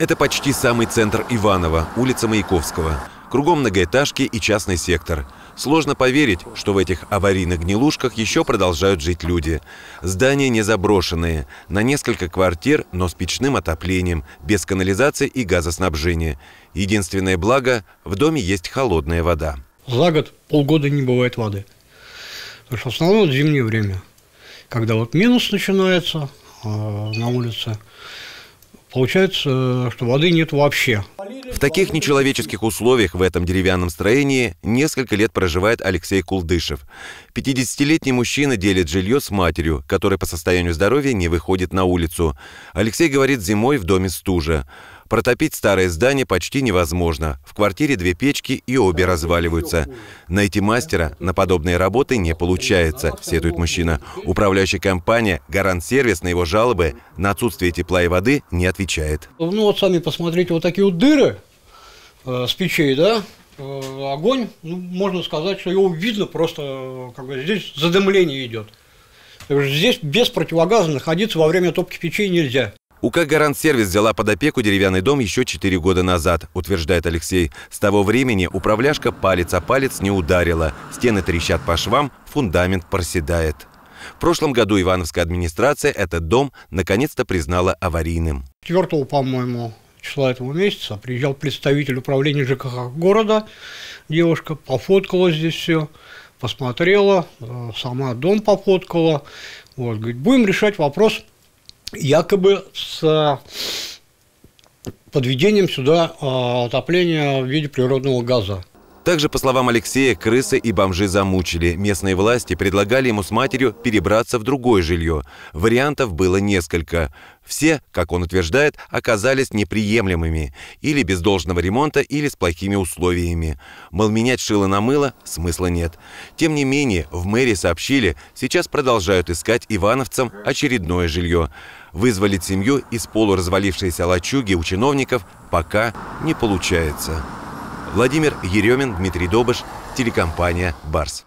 Это почти самый центр Иванова, улица Маяковского. Кругом многоэтажки и частный сектор. Сложно поверить, что в этих аварийных гнилушках еще продолжают жить люди. Здания не заброшенные, на несколько квартир, но с печным отоплением, без канализации и газоснабжения. Единственное благо – в доме есть холодная вода. За год полгода не бывает воды. Потому что в основном зимнее время, когда вот минус начинается э, на улице – Получается, что воды нет вообще. В таких нечеловеческих условиях в этом деревянном строении несколько лет проживает Алексей Кулдышев. 50-летний мужчина делит жилье с матерью, которая по состоянию здоровья не выходит на улицу. Алексей говорит, зимой в доме стужа. Протопить старое здание почти невозможно. В квартире две печки и обе разваливаются. Найти мастера на подобные работы не получается, сетует мужчина. Управляющая компания «Гарант Сервис» на его жалобы на отсутствие тепла и воды не отвечает. Ну вот сами посмотрите, вот такие вот дыры э, с печей, да? Э, огонь, ну, можно сказать, что его видно просто, э, как бы здесь задымление идет. Здесь без противогаза находиться во время топки печей нельзя. УК «Гарантсервис» взяла под опеку деревянный дом еще 4 года назад, утверждает Алексей. С того времени управляшка палец о палец не ударила. Стены трещат по швам, фундамент проседает. В прошлом году Ивановская администрация этот дом наконец-то признала аварийным. 4 по-моему, числа этого месяца приезжал представитель управления ЖКХ города. Девушка пофоткала здесь все, посмотрела, э, сама дом пофоткала. Вот, говорит, будем решать вопрос якобы с э, подведением сюда э, отопления в виде природного газа. Также, по словам Алексея, крысы и бомжи замучили. Местные власти предлагали ему с матерью перебраться в другое жилье. Вариантов было несколько. Все, как он утверждает, оказались неприемлемыми. Или без должного ремонта, или с плохими условиями. Мол, менять шило на мыло смысла нет. Тем не менее, в мэрии сообщили, сейчас продолжают искать ивановцам очередное жилье. Вызволить семью из полуразвалившейся лачуги у чиновников пока не получается. Владимир Еремин, Дмитрий Добыш, телекомпания «Барс».